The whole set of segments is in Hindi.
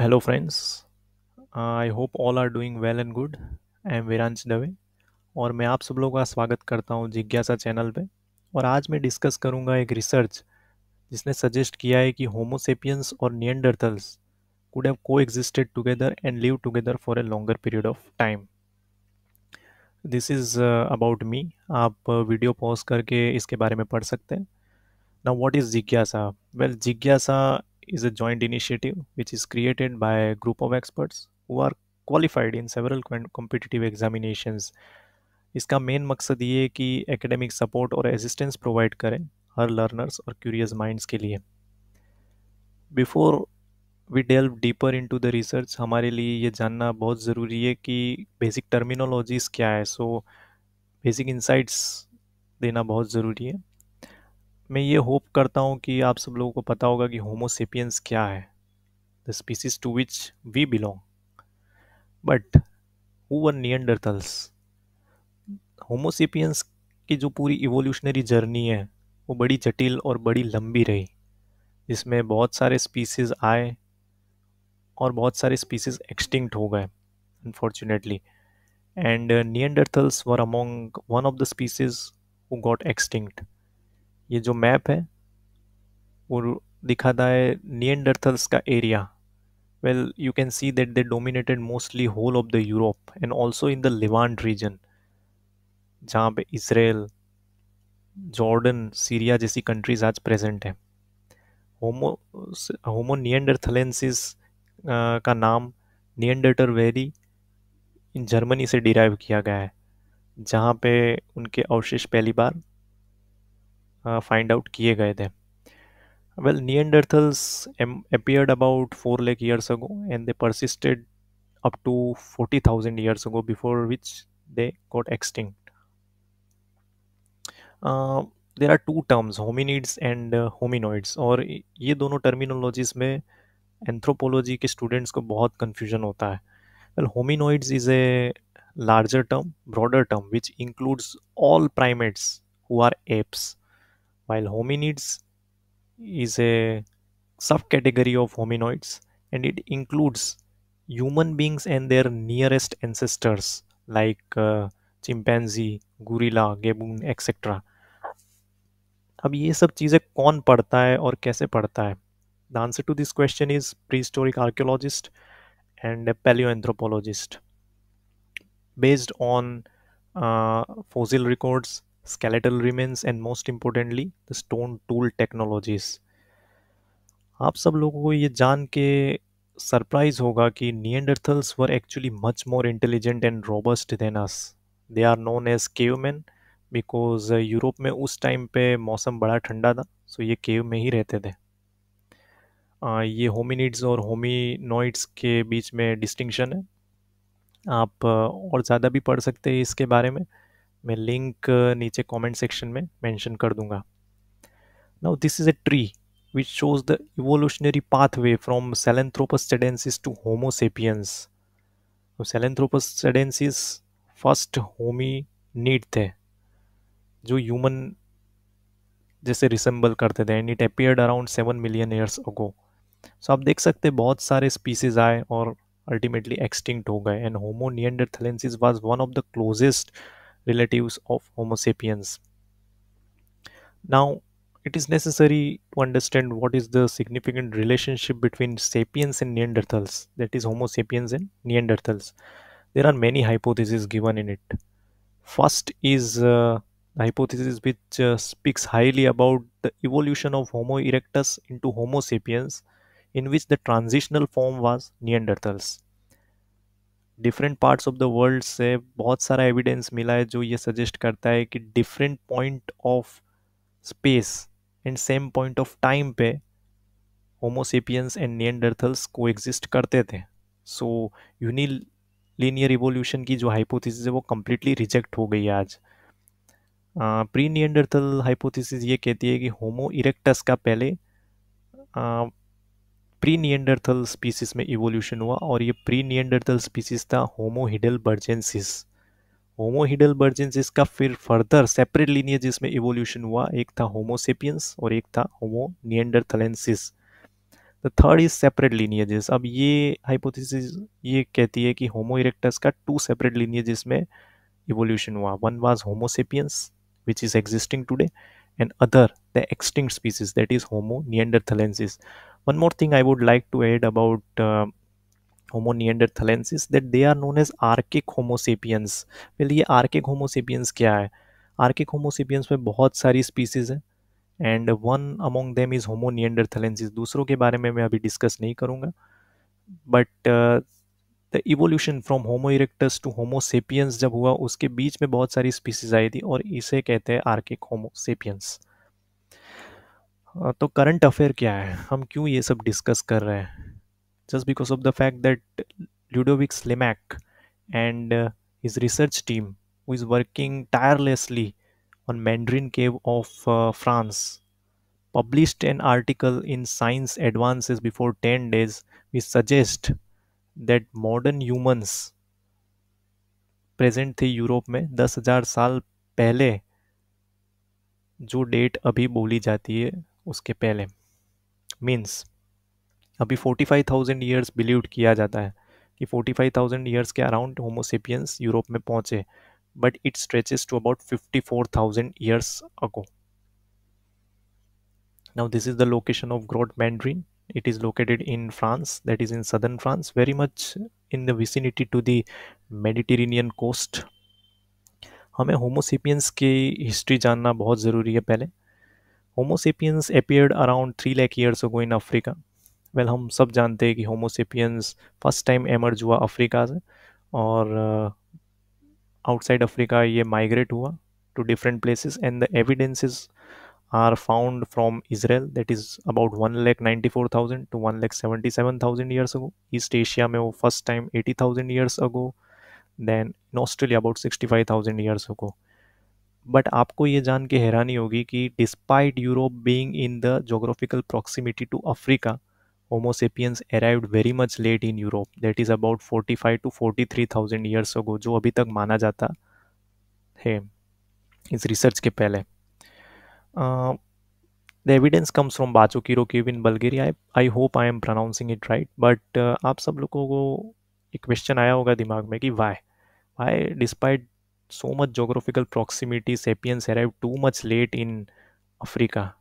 Hello, friends. I hope all are doing well and good I am Viransh Dave और मैं आप सब लोगों का स्वागत करता हूँ जिज्ञासा चैनल पे और आज मैं डिस्कस करूँगा एक रिसर्च जिसने सजेस्ट किया है कि होमोसेपियंस और Neanderthals could have coexisted together and live together for a longer period of time this is about me आप वीडियो uh, पॉज करके इसके बारे में पढ़ सकते हैं ना वॉट इज़ जिज्ञासा वेल जिज्ञासा is a joint initiative which is created by a group of experts who are qualified in several competitive examinations. इसका मेन मकसद ये है कि एकेडमिक सपोर्ट और असिस्टेंस प्रोवाइड करें हर लर्नर्स और क्यूरियस माइंड्स के लिए before we delve deeper into the research हमारे लिए ये जानना बहुत ज़रूरी है कि बेसिक टर्मिनोलॉजीज़ क्या है सो बेसिक इंसाइट्स देना बहुत ज़रूरी है मैं ये होप करता हूँ कि आप सब लोगों को पता होगा कि होमोसेपियंस क्या है the species to which we belong but who were Neanderthals Homo sapiens की जो पूरी इवोल्यूशनरी जर्नी है वो बड़ी जटिल और बड़ी लंबी रही जिसमें बहुत सारे स्पीसीज आए और बहुत सारे स्पीसीज एक्सटिंक्ट हो गए unfortunately and Neanderthals were among one of the species who got extinct ये जो मैप है वो दिखाता है नियंडरथल्स का area well you can see that they dominated mostly whole of the Europe and also in the levant region जहाँ पे इसराइल जॉर्डन सीरिया जैसी कंट्रीज आज प्रेजेंट हैं होमो होमो नियंडरथलेंसिस का नाम नियंडरटर वेरी इन जर्मनी से डिराइव किया गया है जहाँ पे उनके अवशेष पहली बार फाइंड uh, आउट किए गए थे well um appeared about four lakh years ago and they persisted up to forty thousand years ago before which they got extinct there are two terms hominids and hominoids और ये दोनों टर्मिनोलॉजीज में एंथ्रोपोलॉजी के स्टूडेंट्स को बहुत कन्फ्यूजन होता है well hominoids is a larger term broader term which includes all primates who are apes while hominids is a subcategory of hominoids and it includes human beings and their nearest ancestors like uh, gorilla, gorilla etc. Etcetera अब ये सब चीज़ें कौन पढ़ता है और कैसे पढ़ता है the answer to this question is prehistoric archaeologist and palaeoanthropologist based on uh, fossil records skeletal remains and most importantly the stone tool technologies आप सब लोगों को ये जान के सरप्राइज होगा कि Neanderthals were actually much more intelligent and robust than us they are known as caveman because Europe में उस टाइम पे मौसम बड़ा ठंडा था सो ये केव में ही रहते थे आ, ये होमिनिड्स और होमिनोइड्स के बीच में डिस्टिंक्शन है आप uh, और ज़्यादा भी पढ़ सकते हैं इसके बारे में मैं लिंक uh, नीचे कमेंट सेक्शन में मेंशन कर दूंगा now this is a tree which shows the evolutionary pathway from Sahelanthropus sedensis to Homo sapiens. तो Sahelanthropus sedensis फर्स्ट थे जो ह्यूमन जैसे रिसेंबल करते थे and it appeared around seven million years ago so आप देख सकते बहुत सारे स्पीसीज आए और अल्टीमेटली एक्सटिंक्ट हो गए and Homo thalensis was one of the closest relatives of Homo sapiens. Now, it is necessary to understand what is the significant relationship between sapiens and Neanderthals, that is, Homo sapiens and Neanderthals. There are many hypotheses given in it. First is uh, the hypothesis which uh, speaks highly about the evolution of Homo erectus into Homo sapiens, in which the transitional form was Neanderthals. Different parts of the world से बहुत सारा एविडेंस मिला है जो ये सजेस्ट करता है कि different point of space and same point of time पे Homo sapiens and Neanderthals coexist करते थे सो यूनी लीनियर रिवोल्यूशन की जो हाइपोथेसिस है वो कम्प्लीटली रिजेक्ट हो गई आज प्री नियंडरथल हाइपोथेसिस ये कहती है कि होमो इरेक्टस का पहले प्री नियंडरथल स्पीसीज में इवोल्यूशन हुआ और ये प्री नियंडरथल स्पीसीज था होमोहिडल बर्जेंसिस होमोहिडल बर्जेंसिस का फिर फर्दर सेपरेट लीनियज इसमें इवोल्यूशन हुआ एक था होमोसेपियंस और एक था Homo neanderthalensis the third is separate lineages अब ये हाइपोथेसिस ये कहती है कि होमो इरेक्टस का टू सेपरेट लीनियजेस में इवोल्यूशन हुआ one was Homo sapiens which is existing today and other the extinct species that is Homo neanderthalensis one more thing i would like to add about uh, Homo neanderthalensis that they are known as archaic Homo sapiens well ये आर्किक होमोसेपियंस क्या है आर्किक होमोसेपियंस में बहुत सारी स्पीसीज हैं and one among them is Homo neanderthalensis दूसरों के बारे में मैं अभी डिस्कस नहीं करूँगा but the evolution from Homo erectus to Homo sapiens जब हुआ उसके बीच में बहुत सारी स्पीसीज आई थी और इसे कहते हैं आर्किक होमोसेपियंस तो करंट अफेयर क्या है हम क्यों ये सब डिस्कस कर रहे हैं just because of the fact that Ludovic Slimak and is research team who is working tirelessly on Mandrin cave of France publish an article in Science Advances before ten days we suggest that modern humans present थे यूरोप में दस हजार साल पहले जो डेट अभी बोली जाती है उसके पहले मीन्स अभी forty five thousand years believe किया जाता है कि फोर्टी फाइव थाउजेंड ईयर्स के अराउंड होमोसेपियंस यूरोप में पहुंचे but it stretches to about fifty four thousand years ago now this is the location of Grotte Mandrin it is located in France that is in southern France very much in the vicinity to the Mediterranean coast हमें होमोसेपियंस की हिस्ट्री जानना बहुत ज़रूरी है पहले Homo sapiens appeared around three lakh years ago in Africa well हम सब जानते हैं कि होमोसेपियंस फर्स्ट टाइम एमर्ज हुआ अफ्रीका से और आउटसाइड uh, अफ्रीका ये माइग्रेट हुआ to different places and the evidences are found from Israel that is about one lakh ninety four thousand to one lakh seventy seven thousand years ago East Asia में वो first time eighty thousand years ago then in Australia about sixty five thousand years ago but आपको ये जान के हैरानी होगी कि despite Europe being in the geographical proximity to Africa Homo sapiens arrived very much late in Europe that is about 45 to forty three thousand years ago जो अभी तक माना जाता है इस रिसर्च के पहले the evidence comes from Bacho Kiro in Bulgaria I hope I am pronouncing it right but आप सब लोगों को एक क्वेश्चन आया होगा दिमाग में कि why why despite so much geographical proximity sapiens arrived too much late in africa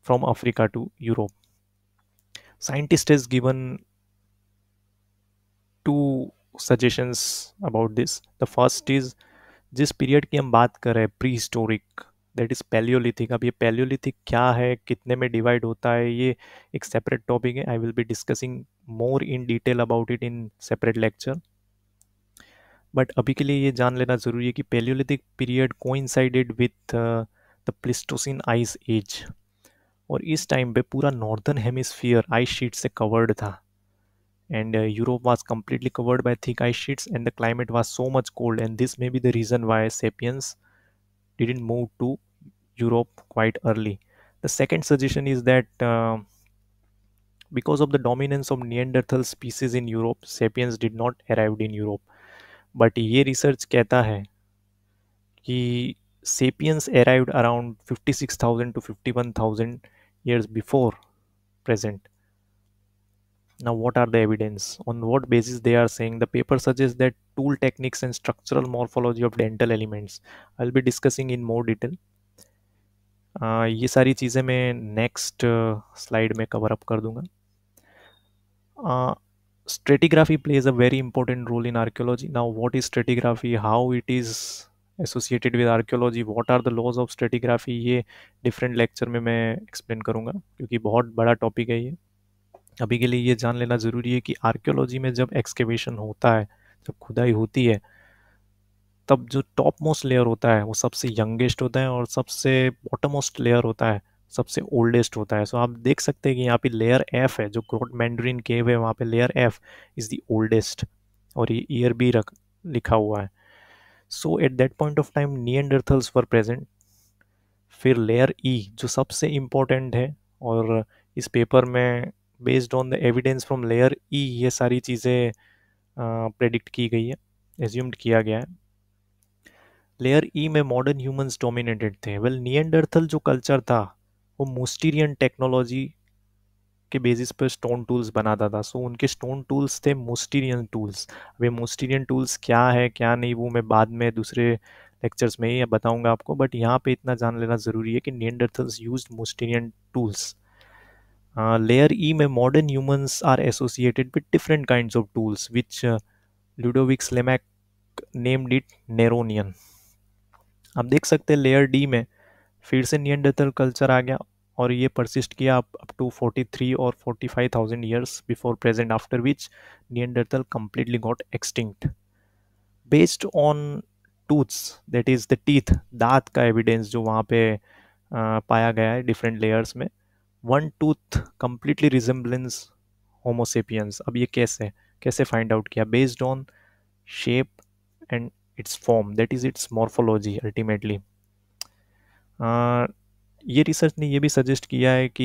from africa to europe scientist has given two suggestions about this the first is जिस पीरियड की हम बात कर रहे हैं prehistoric that is Palaeolithic अब ये पैलियोलिथिक क्या है कितने में डिवाइड होता है ये एक सेपरेट टॉपिक है I will be discussing more in detail about it in separate lecture but अभी के लिए ये जान लेना ज़रूरी है कि Palaeolithic period coincided with the Pleistocene ice age और इस टाइम पे पूरा नॉर्दर्न हेमिस्फीयर आइस शीट से कवर्ड था and Europe was completely covered by thick ice sheets and the climate was so much cold and this may be the reason why sapiens didn't move to Europe quite early the second suggestion is that because of the dominance of Neanderthal species in Europe sapiens did not arrive in Europe but ये रिसर्च कहता है कि sapiens arrived around 56,000 to 51,000 years before present now what are the evidence on what basis they are saying the paper suggest that tool techniques and structural morphology of dental elements I will be discussing in more detail ये सारी चीज़ें मैं नेक्स्ट स्लाइड uh, में कवर अप कर दूँगा uh, stratigraphy plays a very important role in archaeology now what is stratigraphy how it is associated with archaeology what are the laws of stratigraphy ये डिफरेंट लेक्चर में मैं एक्सप्लेन करूँगा क्योंकि बहुत बड़ा टॉपिक है ये अभी के लिए ये जान लेना ज़रूरी है कि आर्क्योलॉजी में जब एक्सकेवेशन होता है जब खुदाई होती है तब जो टॉप मोस्ट लेयर होता है वो सबसे यंगेस्ट होता है और सबसे बॉटम मोस्ट लेयर होता है सबसे ओल्डेस्ट होता है सो so, आप देख सकते हैं कि यहाँ पे लेयर एफ है जो क्रोट मैंड्रीन केव है वहाँ पे layer F is the oldest और ये ईयर भी रख लिखा हुआ है so at that point of time Neanderthals for present फिर लेयर ई e, जो सबसे इम्पोर्टेंट है और इस पेपर में based on the evidence from layer E ये सारी चीज़ें प्रेडिक्ट की गई है एज्यूम्ड किया गया है लेयर ई e में मॉडर्न ह्यूमंस डोमिनेटेड थे वेल well, नियंडरथल जो कल्चर था वो मोस्टीरियन टेक्नोलॉजी के बेसिस पर स्टोन टूल्स बनाता था सो so, उनके स्टोन टूल्स थे मोस्टीरियन टूल्स अब ये मोस्टीरियन टूल्स क्या है क्या नहीं वो मैं बाद में दूसरे लेक्चर्स में ही बताऊंगा आपको बट यहाँ पे इतना जान लेना ज़रूरी है कि Neanderthals use Mousterian tools layer E में modern humans are associated with different kind of tools which Ludovic Slimak named it Neronian आप देख सकते हैं लेयर डी में फिर से नियंडरथल कल्चर आ गया और ये परसिस्ट किया अप टू फोर्टी थ्री और forty five thousand years before present after which Neanderthal completely got extinct based on tooths that is the teeth दांत का एविडेंस जो वहाँ पे आ, पाया गया है डिफरेंट लेयर्स में one tooth completely resemblance Homo sapiens अब ये कैसे कैसे फाइंड आउट किया based on shape and its form that is its morphology ultimately हाँ, ये रिसर्च ने ये भी सजेस्ट किया है कि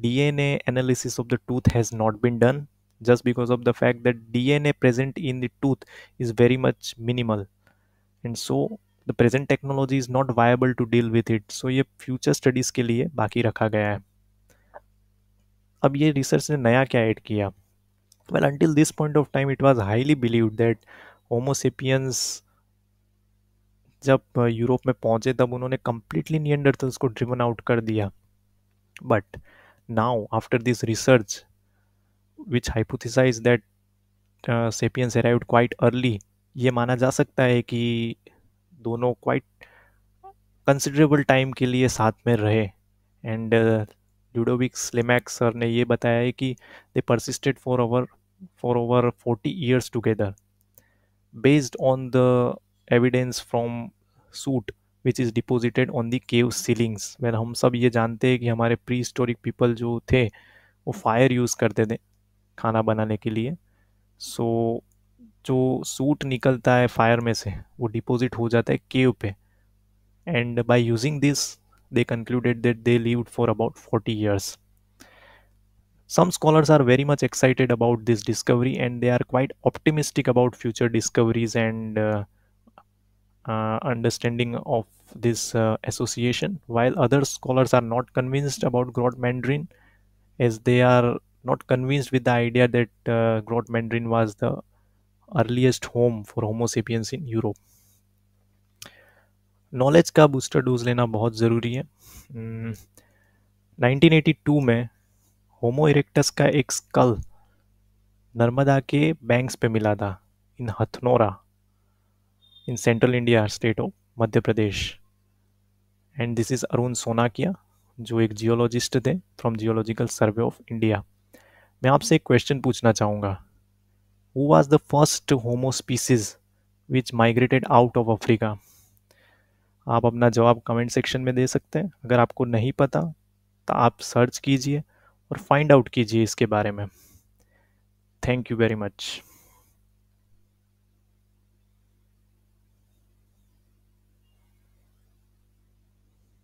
D N analysis of the tooth has not been done just because of the fact that D DNA present in the tooth is very much minimal and so the present technology is not viable to deal with it so ये फ्यूचर स्टडीज के लिए बाकी रखा गया है अब ये रिसर्च ने नया क्या ऐड किया well until this point of time it was highly believe that Homo sapiens जब यूरोप में पहुंचे तब उन्होंने कम्प्लीटली नियंडरथल्स को ड्रिवन आउट कर दिया but now after this research which hypothesize that sapiens arrived quite early ये माना जा सकता है कि दोनों क्वाइट कंसिडरेबल टाइम के लिए साथ में रहे एंड लूडोविक लेमैक्स सर ने ये बताया है कि they persisted for over for over forty years together based on the evidence from soot which is deposited on the cave ceilings मैं हम सब ये जानते हैं कि हमारे प्री स्टोरिक पीपल जो थे वो फायर यूज़ करते थे खाना बनाने के लिए सो so, जो सूट निकलता है फायर में से वो डिपोजिट हो जाता है केव पे and by using this they concluded that they live for about forty years some scholars are very much excited about this discovery and they are quite optimistic about future discoveries and uh, understanding of this uh, association while other scholars are not convinced about grot mandarin as they are not convinced with the idea that uh, grot mandarin was the earliest home for homo sapiens in europe knowledge का बूस्टर डोज लेना बहुत ज़रूरी है 1982 में होमो इरेक्टस का एक स्कल नर्मदा के बैंक्स पे मिला था in Hathnora in central India state of Madhya Pradesh and this is Arun Sonakia जो एक जियोलॉजिस्ट थे from geological survey of India मैं आपसे एक क्वेश्चन पूछना चाहूँगा who was the first homo species which migrated out of Africa आप अपना जवाब कमेंट सेक्शन में दे सकते हैं अगर आपको नहीं पता तो आप सर्च कीजिए और फाइंड आउट कीजिए इसके बारे में थैंक यू वेरी मच